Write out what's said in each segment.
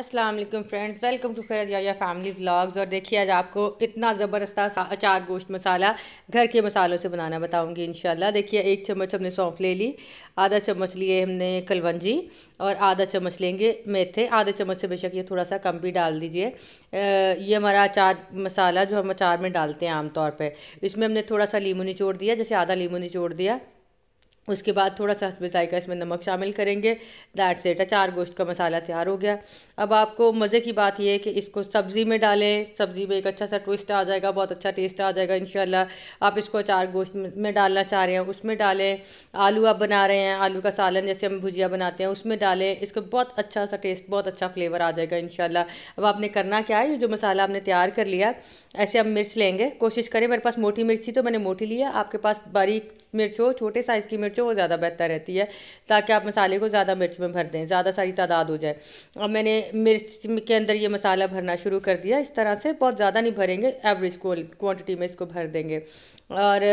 Aslam friends welcome to खैर या family blogs और देखिए आज आपको इतना ज़बरदस्त अचार गोश्त मसाला घर के मसालों से बनाना बताऊंगी इन देखिए एक चम्मच हमने सौंफ ले ली आधा चम्मच लिए हमने कलवंजी और आधा चम्मच लेंगे मेथे आधा चम्मच से बेशक ये थोड़ा सा कम भी डाल दीजिए ये हमारा अचार मसाला जो हम अचार में डालते हैं आमतौर पर इसमें हमने थोड़ा सा लीमू निचोड़ दिया जैसे आधा लीमू निचोड़ दिया उसके बाद थोड़ा सा हसबे जायका इसमें नमक शामिल करेंगे दैट सेट अचार गोश्त का मसाला तैयार हो गया अब आपको मज़े की बात यह है कि इसको सब्ज़ी में डालें सब्ज़ी में एक अच्छा सा ट्विस्ट आ जाएगा बहुत अच्छा टेस्ट आ जाएगा इन आप इसको अचार गोश्त में डालना चाह रहे हैं उसमें डालें आलू आप बना रहे हैं आलू का सालन जैसे हम भुजिया बनाते हैं उसमें डालें इसको बहुत अच्छा सा टेस्ट बहुत अच्छा फ्लेवर आ जाएगा इन अब आपने करना क्या है जो मसाला आपने तैयार कर लिया ऐसे हम मिर्च लेंगे कोशिश करें मेरे पास मोटी मिर्च थी तो मैंने मोटी लिया आपके पास बारीक मिर्च हो छोटे साइज़ की मिर्च हो वो ज़्यादा बेहतर रहती है ताकि आप मसाले को ज़्यादा मिर्च में भर दें ज़्यादा सारी तादाद हो जाए अब मैंने मिर्च के अंदर ये मसाला भरना शुरू कर दिया इस तरह से बहुत ज़्यादा नहीं भरेंगे एवरेज क्वान्टिटी में इसको भर देंगे और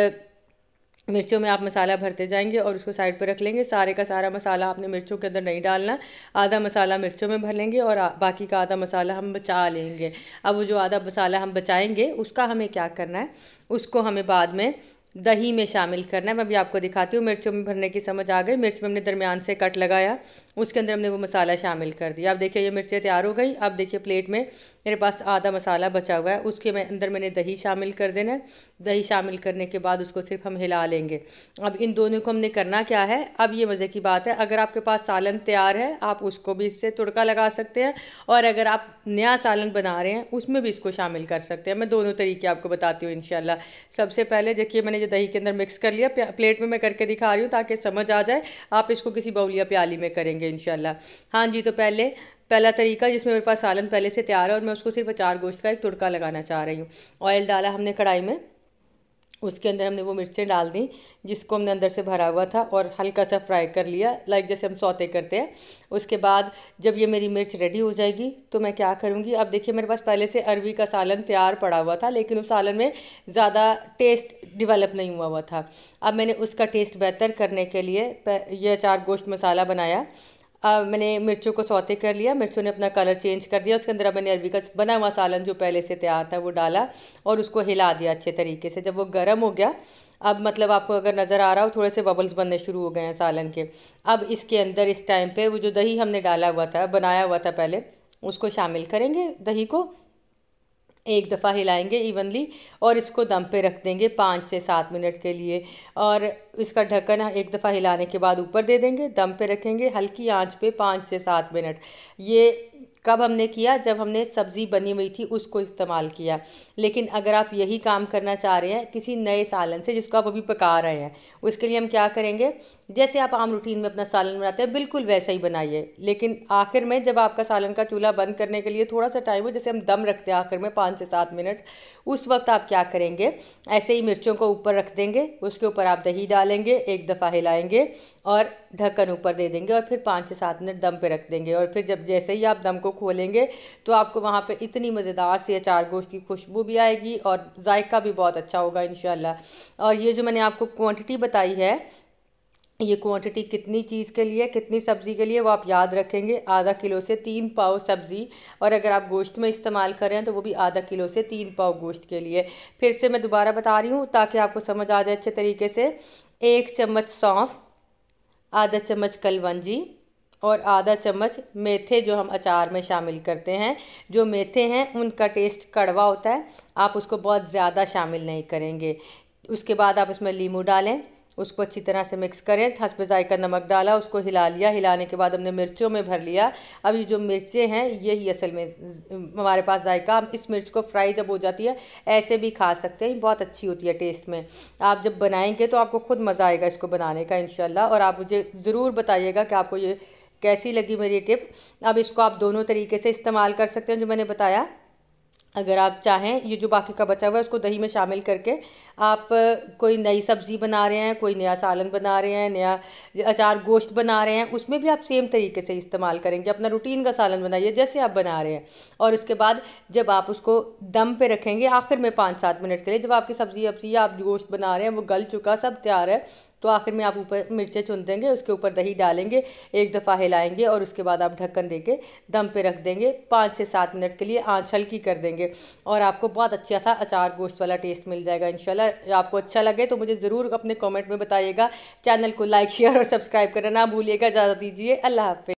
मिर्चों में आप मसाला भरते जाएंगे और उसको साइड पर रख लेंगे सारे का सारा मसाला आपने मिर्चों के अंदर नहीं डालना आधा मसाला मिर्चों में भर लेंगे और बाकी का आधा मसाला हम बचा लेंगे अब वो जो आधा मसाला हम बचाएंगे उसका हमें क्या करना है उसको हमें बाद में दही में शामिल करना है मैं अभी आपको दिखाती हूँ मिर्चों में भरने की समझ आ गई मिर्च में हमने दरमियान से कट लगाया उसके अंदर हमने वो मसाला शामिल कर दिया अब देखिए ये मिर्चें तैयार हो गई अब देखिए प्लेट में मेरे पास आधा मसाला बचा हुआ है उसके मैं अंदर मैंने दही शामिल कर देना है दही शामिल करने के बाद उसको सिर्फ हम हिला लेंगे अब इन दोनों को हमने करना क्या है अब ये मज़े की बात है अगर आपके पास सालन तैयार है आप उसको भी इससे तुड़का लगा सकते हैं और अगर आप नया सालन बना रहे हैं उसमें भी इसको शामिल कर सकते हैं मैं दोनों तरीके आपको बताती हूँ इन सबसे पहले देखिए मैंने जो दही के अंदर मिक्स कर लिया प्लेट में मैं करके दिखा रही हूँ ताकि समझ आ जाए आप इसको किसी बउलिया प्याली में करेंगे करेंगे इन हाँ जी तो पहले पहला तरीका जिसमें मेरे पास सालन पहले से तैयार है और मैं उसको सिर्फ अचार गोश्त का एक तुड़का लगाना चाह रही हूँ ऑयल डाला हमने कढ़ाई में उसके अंदर हमने वो मिर्चें डाल दी जिसको हमने अंदर से भरा हुआ था और हल्का सा फ्राई कर लिया लाइक जैसे हम सौते करते हैं उसके बाद जब ये मेरी मिर्च रेडी हो जाएगी तो मैं क्या करूँगी अब देखिए मेरे पास पहले से अरवी का सालन तैयार पड़ा हुआ था लेकिन उस सालन में ज़्यादा टेस्ट डिवेलप नहीं हुआ हुआ था अब मैंने उसका टेस्ट बेहतर करने के लिए यह अचार गोश्त मसाला बनाया अब मैंने मिर्चों को सौते कर लिया मिर्चों ने अपना कलर चेंज कर दिया उसके अंदर अब मैंने अरबी का बना हुआ सालन जो पहले से तैयार था वो डाला और उसको हिला दिया अच्छे तरीके से जब वो गर्म हो गया अब मतलब आपको अगर नज़र आ रहा हो थोड़े से बबल्स बनने शुरू हो गए हैं सालन के अब इसके अंदर इस टाइम पर वो जो दही हमने डाला हुआ था बनाया हुआ था पहले उसको शामिल करेंगे दही को एक दफ़ा हिलाएंगे इवनली और इसको दम पे रख देंगे पाँच से सात मिनट के लिए और इसका ढक्कन एक दफ़ा हिलाने के बाद ऊपर दे देंगे दम पे रखेंगे हल्की आंच पे पाँच से सात मिनट ये कब हमने किया जब हमने सब्ज़ी बनी हुई थी उसको इस्तेमाल किया लेकिन अगर आप यही काम करना चाह रहे हैं किसी नए सालन से जिसको आप अभी पका रहे हैं उसके लिए हम क्या करेंगे जैसे आप आम रूटीन में अपना सालन बनाते हैं बिल्कुल वैसा ही बनाइए लेकिन आखिर में जब आपका सालन का चूल्हा बंद करने के लिए थोड़ा सा टाइम हो जैसे हम दम रखते हैं आखिर में पाँच से सात मिनट उस वक्त आप क्या करेंगे ऐसे ही मिर्चों को ऊपर रख देंगे उसके ऊपर आप दही डालेंगे एक दफ़ा हिलाएंगे और ढक्कन ऊपर दे देंगे और फिर पाँच से सात मिनट दम पर रख देंगे और फिर जब जैसे ही आप दम को खोलेंगे तो आपको वहाँ पे इतनी मज़ेदार से अचार गोश्त की खुशबू भी आएगी और जायका भी बहुत अच्छा होगा इन और ये जो मैंने आपको क्वांटिटी बताई है ये क्वांटिटी कितनी चीज़ के लिए कितनी सब्ज़ी के लिए वो आप याद रखेंगे आधा किलो से तीन पाव सब्ज़ी और अगर आप गोश्त में इस्तेमाल करें तो वो भी आधा किलो से तीन पाव गोश्त के लिए फिर से मैं दोबारा बता रही हूँ ताकि आपको समझ आ जाए अच्छे तरीके से एक चम्मच सौंफ आधा चम्मच कलवंजी और आधा चम्मच मेथे जो हम अचार में शामिल करते हैं जो मेथे हैं उनका टेस्ट कड़वा होता है आप उसको बहुत ज़्यादा शामिल नहीं करेंगे उसके बाद आप इसमें लीमू डालें उसको अच्छी तरह से मिक्स करें हंसपे जायका नमक डाला उसको हिला लिया हिलाने के बाद हमने मिर्चों में भर लिया अब ये जो मिर्चें हैं यही असल में हमारे पास जायका हम इस मिर्च को फ्राई जब हो जाती है ऐसे भी खा सकते हैं बहुत अच्छी होती है टेस्ट में आप जब बनाएंगे तो आपको खुद मज़ा आएगा इसको बनाने का इन और आप मुझे ज़रूर बताइएगा कि आपको ये कैसी लगी मेरी टिप अब इसको आप दोनों तरीके से इस्तेमाल कर सकते हैं जो मैंने बताया अगर आप चाहें ये जो बाकी का बचा हुआ है उसको दही में शामिल करके आप कोई नई सब्ज़ी बना रहे हैं कोई नया सालन बना रहे हैं नया अचार गोश्त बना रहे हैं उसमें भी आप सेम तरीके से इस्तेमाल करेंगे अपना रूटीन का सालन बनाइए जैसे आप बना रहे हैं और उसके बाद जब आप उसको दम पे रखेंगे आखिर में पाँच सात मिनट के लिए जब आपकी सब्ज़ी वब्जी आप गोश्त बना रहे हैं वो गल चुका सब तैयार है तो आखिर में आप ऊपर मिर्चें चुन देंगे उसके ऊपर दही डालेंगे एक दफ़ा हिलाएंगे और उसके बाद आप ढक्कन देके दम पे रख देंगे पाँच से सात मिनट के लिए आँच हल्की कर देंगे और आपको बहुत अच्छा सा अचार गोश्त वाला टेस्ट मिल जाएगा इन आपको अच्छा लगे तो मुझे ज़रूर अपने कॉमेंट में बताइएगा चैनल को लाइक शेयर और सब्सक्राइब करना ना भूलिएगा इजाज़त दीजिए अल्लाह हाफि